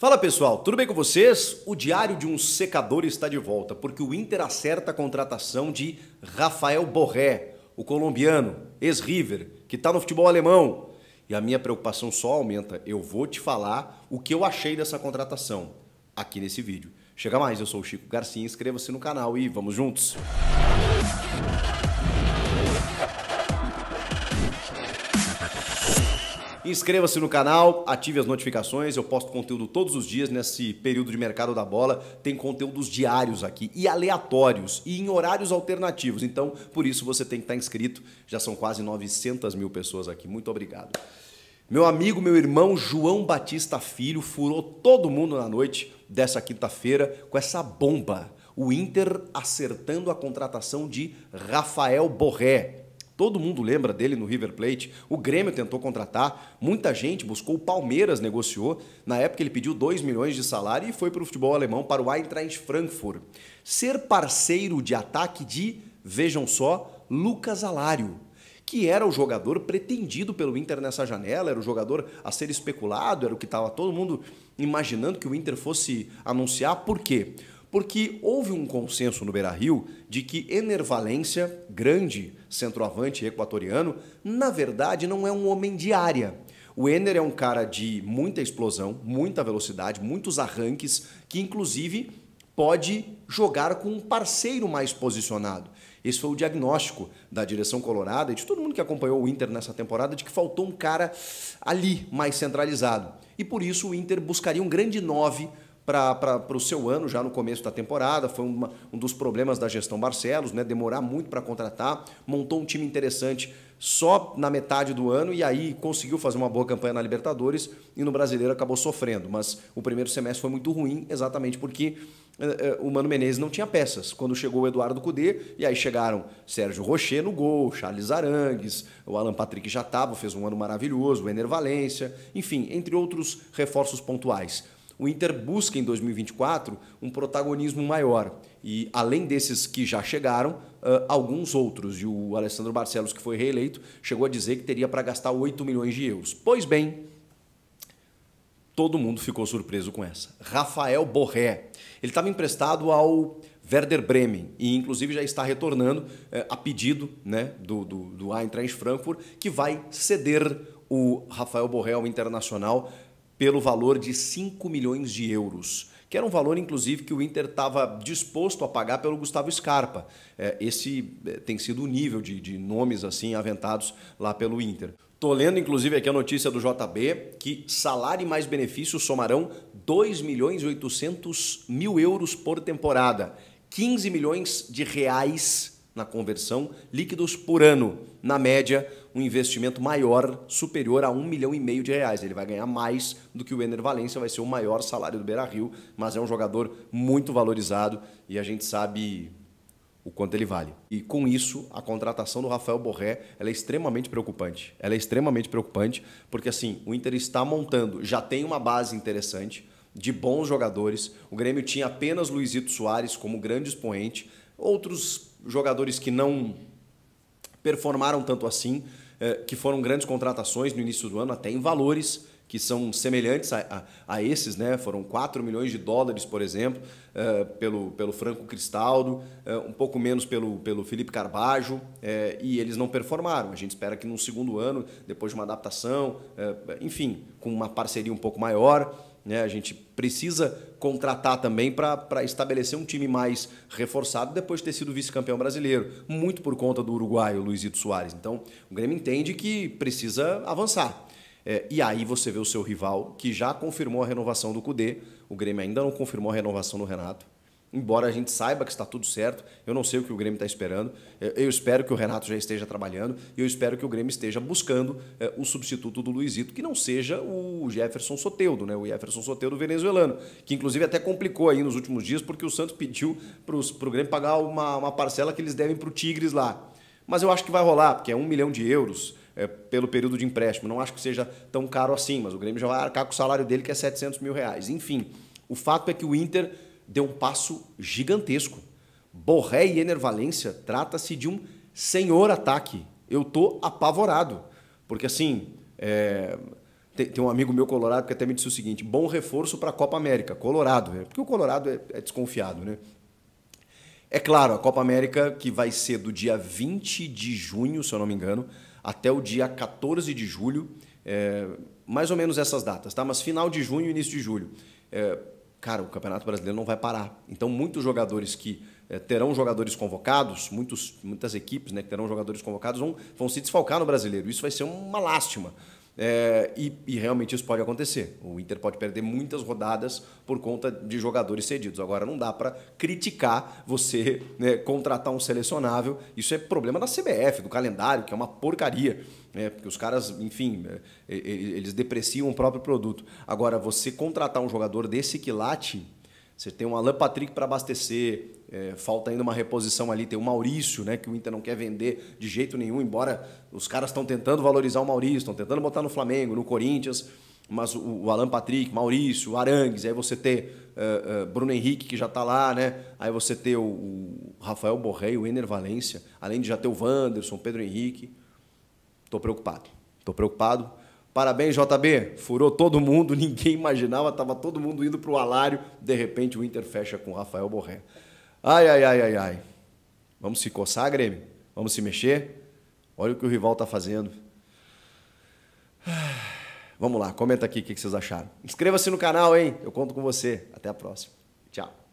Fala pessoal, tudo bem com vocês? O Diário de um Secador está de volta, porque o Inter acerta a contratação de Rafael Borré, o colombiano, ex-River, que está no futebol alemão. E a minha preocupação só aumenta. Eu vou te falar o que eu achei dessa contratação aqui nesse vídeo. Chega mais, eu sou o Chico Garcia, inscreva-se no canal e vamos juntos! Inscreva-se no canal, ative as notificações. Eu posto conteúdo todos os dias nesse período de mercado da bola. Tem conteúdos diários aqui e aleatórios e em horários alternativos. Então, por isso você tem que estar inscrito. Já são quase 900 mil pessoas aqui. Muito obrigado. Meu amigo, meu irmão João Batista Filho furou todo mundo na noite dessa quinta-feira com essa bomba. O Inter acertando a contratação de Rafael Borré, Todo mundo lembra dele no River Plate. O Grêmio tentou contratar, muita gente buscou, o Palmeiras negociou. Na época ele pediu 2 milhões de salário e foi para o futebol alemão, para o Eintracht Frankfurt. Ser parceiro de ataque de, vejam só, Lucas Alário que era o jogador pretendido pelo Inter nessa janela, era o jogador a ser especulado, era o que estava todo mundo imaginando que o Inter fosse anunciar. Por quê? Porque houve um consenso no Beira-Rio de que Enervalência, grande centroavante equatoriano, na verdade não é um homem de área. O Ener é um cara de muita explosão, muita velocidade, muitos arranques, que inclusive pode jogar com um parceiro mais posicionado. Esse foi o diagnóstico da direção colorada e de todo mundo que acompanhou o Inter nessa temporada de que faltou um cara ali mais centralizado. E por isso o Inter buscaria um grande nove para o seu ano, já no começo da temporada. Foi uma, um dos problemas da gestão Barcelos, né? demorar muito para contratar. Montou um time interessante só na metade do ano e aí conseguiu fazer uma boa campanha na Libertadores e no Brasileiro acabou sofrendo. Mas o primeiro semestre foi muito ruim, exatamente porque eh, eh, o Mano Menezes não tinha peças. Quando chegou o Eduardo Cudê, e aí chegaram Sérgio Rocher no gol, Charles Arangues, o Alan Patrick já fez um ano maravilhoso, o Ener Valência, enfim, entre outros reforços pontuais o Inter busca em 2024 um protagonismo maior. E além desses que já chegaram, uh, alguns outros. E o Alessandro Barcelos, que foi reeleito, chegou a dizer que teria para gastar 8 milhões de euros. Pois bem, todo mundo ficou surpreso com essa. Rafael Borré. Ele estava emprestado ao Werder Bremen e inclusive já está retornando a pedido né, do, do, do Eintracht Frankfurt, que vai ceder o Rafael Borré ao Internacional pelo valor de 5 milhões de euros, que era um valor, inclusive, que o Inter estava disposto a pagar pelo Gustavo Scarpa. É, esse é, tem sido o nível de, de nomes assim aventados lá pelo Inter. Estou lendo, inclusive, aqui a notícia do JB que salário mais benefícios somarão 2 milhões e 800 mil euros por temporada, 15 milhões de reais na conversão líquidos por ano, na média, um investimento maior, superior a um milhão e meio de reais. Ele vai ganhar mais do que o Ener Valência, vai ser o maior salário do Beira Rio, mas é um jogador muito valorizado e a gente sabe o quanto ele vale. E com isso, a contratação do Rafael Borré ela é extremamente preocupante. Ela é extremamente preocupante porque assim, o Inter está montando, já tem uma base interessante de bons jogadores. O Grêmio tinha apenas Luizito Soares como grande expoente, outros jogadores que não performaram tanto assim, eh, que foram grandes contratações no início do ano, até em valores que são semelhantes a, a, a, esses, né? Foram 4 milhões de dólares, por exemplo, uh, pelo, pelo Franco Cristaldo, uh, um pouco menos pelo, pelo Felipe Carbajo, uh, e eles não performaram. A gente espera que no segundo ano, depois de uma adaptação, enfim, com uma parceria um pouco maior, né? A gente precisa contratar também para estabelecer um time mais reforçado depois de ter sido vice-campeão brasileiro, muito por conta do uruguaio Luizito Soares. Então, o Grêmio entende que precisa avançar. É, e aí você vê o seu rival, que já confirmou a renovação do Cudê, o Grêmio ainda não confirmou a renovação do Renato. Embora a gente saiba que está tudo certo, eu não sei o que o Grêmio está esperando. Eu espero que o Renato já esteja trabalhando e eu espero que o Grêmio esteja buscando é, o substituto do Luizito, que não seja o Jefferson Soteudo, né? o Jefferson Soteudo venezuelano, que inclusive até complicou aí nos últimos dias, porque o Santos pediu para o Grêmio pagar uma, uma parcela que eles devem para o Tigres lá. Mas eu acho que vai rolar, porque é um milhão de euros. É, pelo período de empréstimo. Não acho que seja tão caro assim, mas o Grêmio já vai arcar com o salário dele, que é 700 mil reais. Enfim, o fato é que o Inter deu um passo gigantesco. Borré e Ener Valência trata-se de um senhor ataque. Eu tô apavorado. Porque assim, é... tem, tem, um amigo meu colorado que até me disse o seguinte: bom reforço para a Copa América, Colorado. É, porque o Colorado é, é desconfiado, né? É claro, a Copa América que vai ser do dia 20 de junho, se eu não me engano, até o dia 14 de julho, é, mais ou menos essas datas, tá? Mas final de junho e início de julho. É, cara, o Campeonato Brasileiro não vai parar. Então, muitos jogadores que é, terão jogadores convocados, muitos, muitas equipes né, que terão jogadores convocados vão, vão se desfalcar no brasileiro. Isso vai ser uma lástima. É, e, e, realmente isso pode acontecer. O Inter pode perder muitas rodadas por conta de jogadores cedidos. Agora, não dá para criticar você né, contratar um selecionável. Isso é problema da CBF, do calendário, que é uma porcaria. Né? Porque os caras, enfim, é, eles depreciam o próprio produto. Agora, você contratar um jogador desse quilate você tem um Alan Patrick para abastecer, é, falta ainda uma reposição ali, tem o Maurício, né, que o Inter não quer vender de jeito nenhum, embora os caras estão tentando valorizar o Maurício, estão tentando botar no Flamengo, no Corinthians, mas o, o Alan Patrick, Maurício, Arangues, aí você ter uh, uh, Bruno Henrique, que já está lá, né? aí você ter o, o Rafael Borré o Ener Valência, além de já ter o Wanderson, Pedro Henrique. Estou preocupado, estou preocupado. Parabéns, JB. Furou todo mundo, ninguém imaginava, estava todo mundo indo para o alário. De repente, o Inter fecha com Rafael Borré. Ai, ai, ai, ai, ai. Vamos se coçar, Grêmio? Vamos se mexer? Olha o que o rival está fazendo. Vamos lá, comenta aqui o que vocês acharam. Inscreva-se no canal, hein? Eu conto com você. Até a próxima. Tchau.